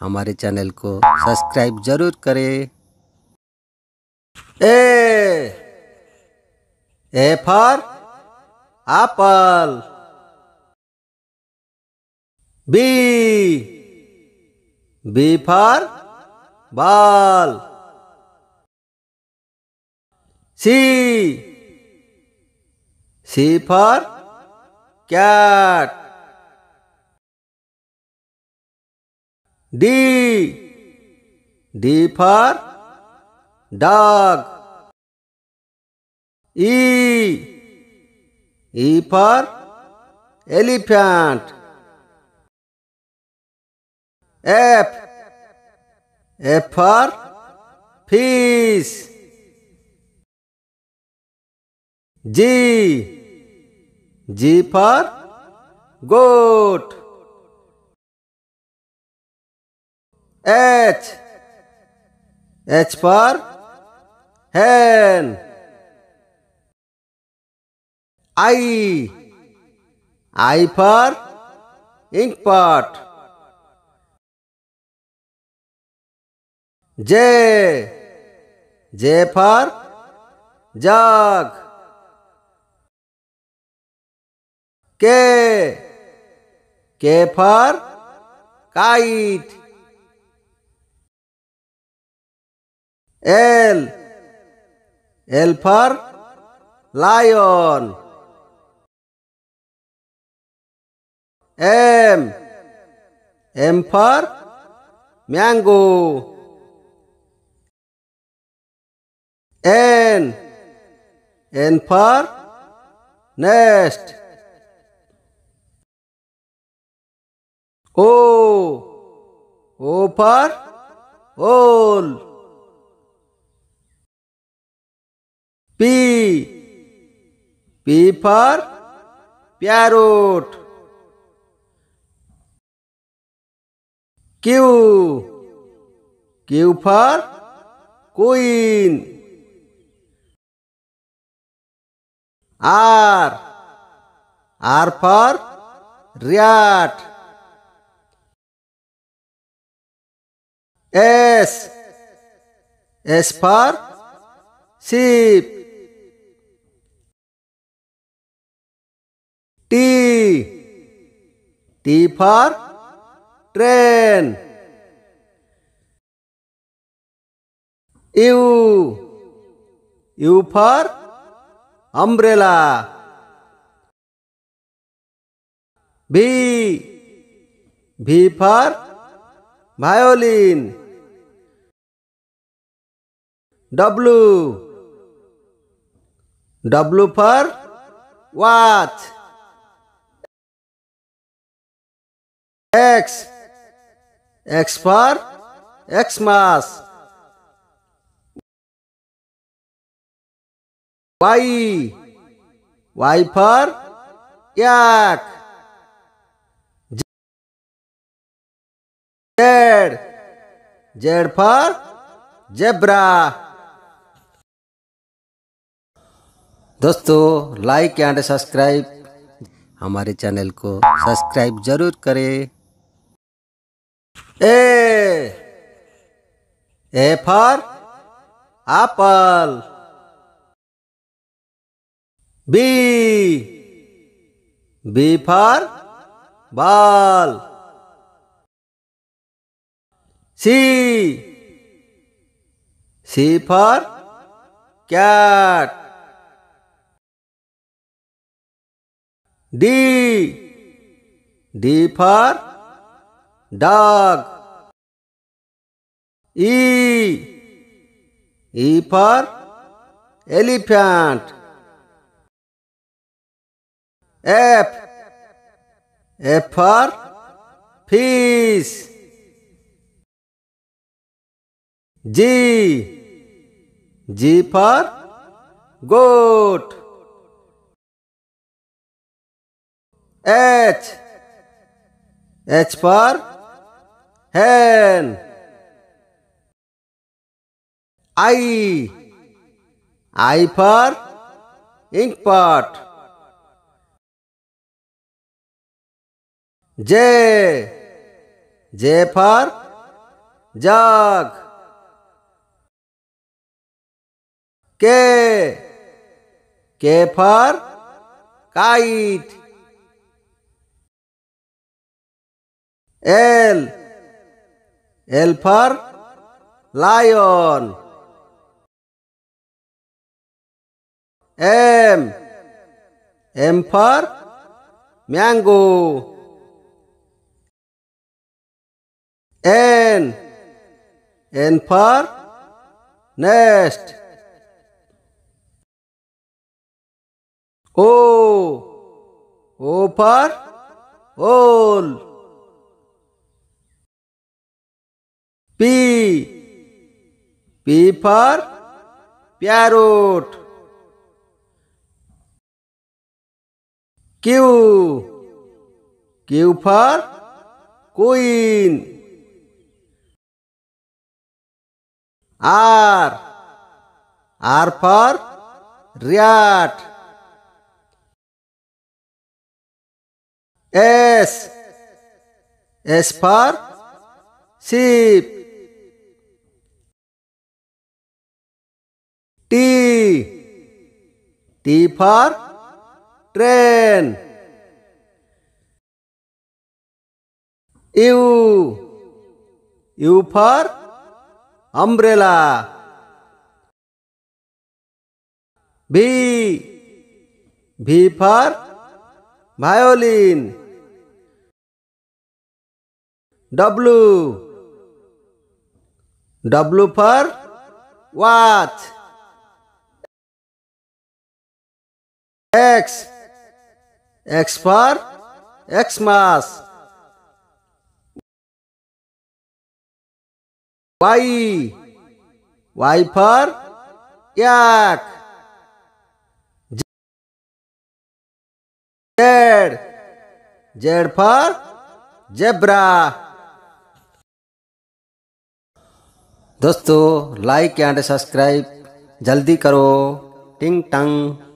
हमारे चैनल को सब्सक्राइब जरूर करें A A for apple B B for ball C C for cat D. D for dog. E. E for elephant. F. F for fish. G. G for goat. H. H for hen. I. I for inkpot. J. J for jug. K. K for kite. L. L for lion. M. M for mango. N. N for nest. O. O for all. P P for parrot Q Q for queen R R for rat S S for sheep T. T for train. U. U for umbrella. B. V for violin. W. W for watch. X. X for mass Y. Y for Yak. Z. Z for Zebra. दोस्तों like and subscribe हमारे channel को subscribe जरूर करें A. A for apple. B. B for ball. C. C for cat. D. D for dog e e for elephant f f for fish g g for goat h h for hen i i for ink pot j j for jug k k for kite L L for lion. M. M for mango. N. N for nest. O. O for all. P for parrot Q Q for queen R R for rat S S for sheep T. T for train. U. U for umbrella. B. V for violin. W. W for watch. X. X for x mass Y. Y for Yak. Z. Z for Zebra. दोस्तों like and subscribe जल्दी करो टिंग टंग